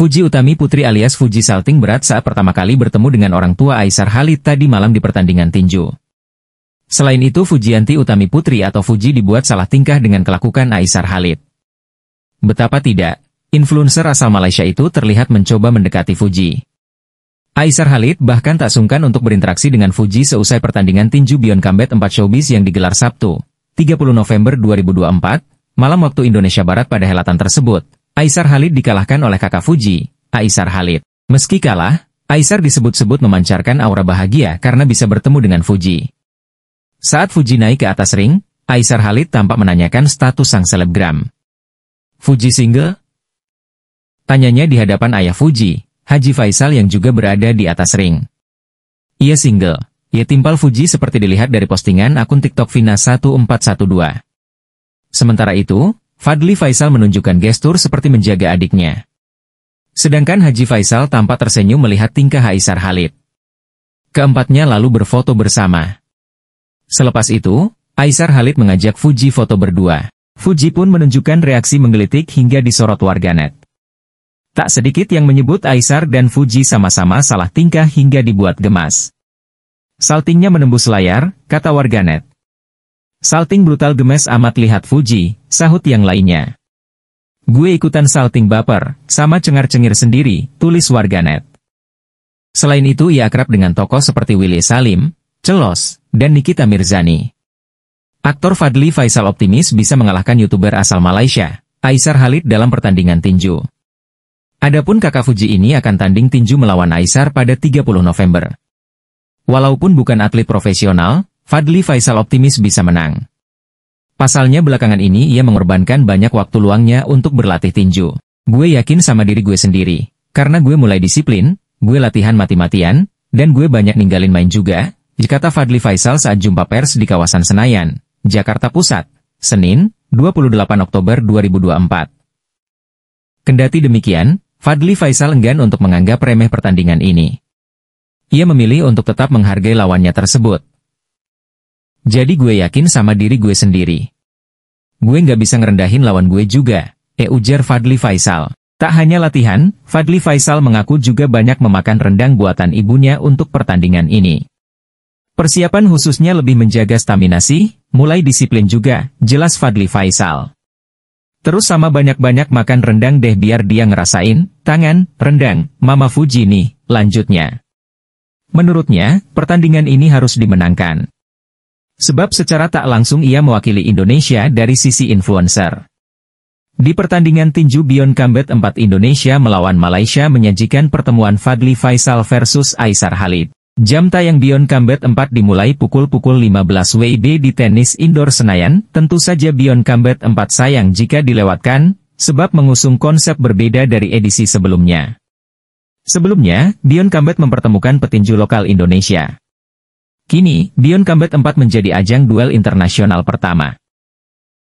Fuji Utami Putri alias Fuji Salting berat saat pertama kali bertemu dengan orang tua Aisar Halid tadi malam di pertandingan tinju. Selain itu Fujianti Utami Putri atau Fuji dibuat salah tingkah dengan kelakukan Aisar Halid. Betapa tidak, influencer asal Malaysia itu terlihat mencoba mendekati Fuji. Aisar Halid bahkan tak sungkan untuk berinteraksi dengan Fuji seusai pertandingan tinju Beyond Combat 4 Showbiz yang digelar Sabtu, 30 November 2024, malam waktu Indonesia Barat pada helatan tersebut, Aisar Halid dikalahkan oleh kakak Fuji, Aisar Halid. Meski kalah, Aisar disebut-sebut memancarkan aura bahagia karena bisa bertemu dengan Fuji. Saat Fuji naik ke atas ring, Aisar Halid tampak menanyakan status sang selebgram. Fuji single? Tanyanya di hadapan ayah Fuji, Haji Faisal yang juga berada di atas ring. Ia single. Ia timpal Fuji seperti dilihat dari postingan akun TikTok Vina 1412. Sementara itu, Fadli Faisal menunjukkan gestur seperti menjaga adiknya. Sedangkan Haji Faisal tampak tersenyum melihat tingkah Haisar Halid. Keempatnya lalu berfoto bersama. Selepas itu, Aisar Halid mengajak Fuji foto berdua. Fuji pun menunjukkan reaksi menggelitik hingga disorot warganet. Tak sedikit yang menyebut Aisar dan Fuji sama-sama salah tingkah hingga dibuat gemas. Saltingnya menembus layar, kata warganet. Salting brutal gemes amat lihat Fuji, sahut yang lainnya. Gue ikutan salting baper, sama cengar-cengir sendiri, tulis warganet. Selain itu ia akrab dengan tokoh seperti Willy Salim, Celos, dan Nikita Mirzani. Aktor Fadli Faisal optimis bisa mengalahkan youtuber asal Malaysia, Aisar Halid dalam pertandingan tinju. Adapun kakak Fuji ini akan tanding tinju melawan Aisar pada 30 November. Walaupun bukan atlet profesional, Fadli Faisal optimis bisa menang. Pasalnya belakangan ini ia mengorbankan banyak waktu luangnya untuk berlatih tinju. Gue yakin sama diri gue sendiri, karena gue mulai disiplin, gue latihan mati-matian, dan gue banyak ninggalin main juga, dikata Fadli Faisal saat jumpa pers di kawasan Senayan, Jakarta Pusat, Senin, 28 Oktober 2024. Kendati demikian, Fadli Faisal enggan untuk menganggap remeh pertandingan ini. Ia memilih untuk tetap menghargai lawannya tersebut, jadi gue yakin sama diri gue sendiri. Gue nggak bisa ngerendahin lawan gue juga, eh ujar Fadli Faisal. Tak hanya latihan, Fadli Faisal mengaku juga banyak memakan rendang buatan ibunya untuk pertandingan ini. Persiapan khususnya lebih menjaga stamina sih, mulai disiplin juga, jelas Fadli Faisal. Terus sama banyak-banyak makan rendang deh biar dia ngerasain, tangan, rendang, Mama Fuji nih, lanjutnya. Menurutnya, pertandingan ini harus dimenangkan. Sebab secara tak langsung ia mewakili Indonesia dari sisi influencer. Di pertandingan tinju Beyond Combat 4 Indonesia melawan Malaysia menyajikan pertemuan Fadli Faisal versus Aisar Halid. Jam tayang Beyond Combat 4 dimulai pukul-pukul 15 WIB di tenis indoor Senayan, tentu saja Beyond Combat 4 sayang jika dilewatkan, sebab mengusung konsep berbeda dari edisi sebelumnya. Sebelumnya, Beyond Combat mempertemukan petinju lokal Indonesia. Kini, Beyond Combat 4 menjadi ajang duel internasional pertama.